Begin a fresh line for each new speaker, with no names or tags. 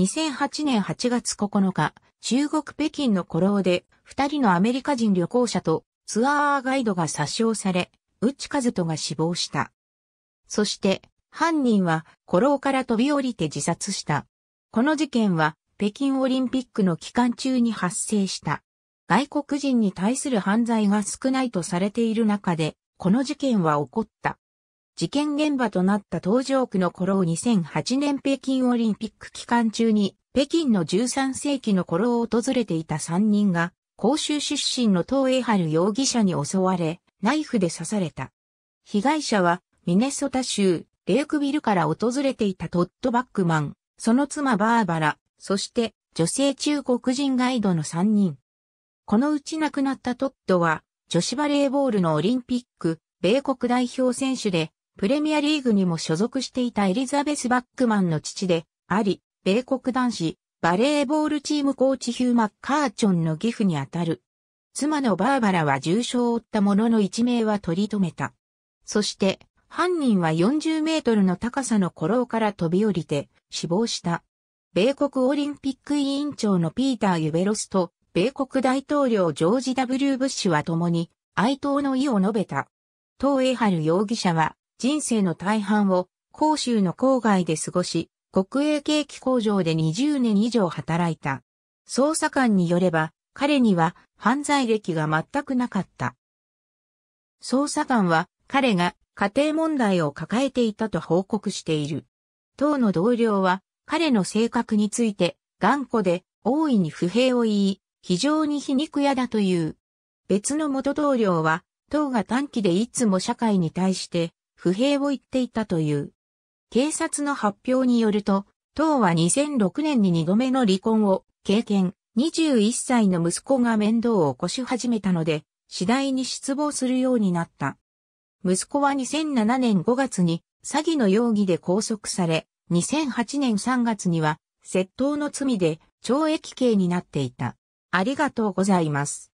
2008年8月9日、中国北京の古老で、二人のアメリカ人旅行者とツアーガイドが殺傷され、内和人が死亡した。そして、犯人は古老から飛び降りて自殺した。この事件は、北京オリンピックの期間中に発生した。外国人に対する犯罪が少ないとされている中で、この事件は起こった。事件現場となった東場区の頃を2008年北京オリンピック期間中に北京の13世紀の頃を訪れていた3人が公州出身の東栄春容疑者に襲われナイフで刺された。被害者はミネソタ州レイクビルから訪れていたトッド・バックマン、その妻バーバラ、そして女性中国人ガイドの3人。このうち亡くなったトッドは女子バレーボールのオリンピック米国代表選手でプレミアリーグにも所属していたエリザベス・バックマンの父で、あり、米国男子、バレーボールチームコーチヒューマッカーチョンの義父にあたる。妻のバーバラは重傷を負ったものの一命は取り留めた。そして、犯人は40メートルの高さの古老から飛び降りて死亡した。米国オリンピック委員長のピーター・ユベロスと米国大統領ジョージ・ W・ ブッシュは共に哀悼の意を述べた。東江春容疑者は人生の大半を広州の郊外で過ごし、国営ケーキ工場で20年以上働いた。捜査官によれば、彼には犯罪歴が全くなかった。捜査官は彼が家庭問題を抱えていたと報告している。党の同僚は彼の性格について頑固で大いに不平を言い、非常に皮肉屋だという。別の元同僚は、党が短期でいつも社会に対して不平を言っていたという。警察の発表によると、党は2006年に2度目の離婚を経験、21歳の息子が面倒を起こし始めたので、次第に失望するようになった。息子は2007年5月に詐欺の容疑で拘束され、2008年3月には窃盗の罪で懲役刑になっていた。ありがとうございます。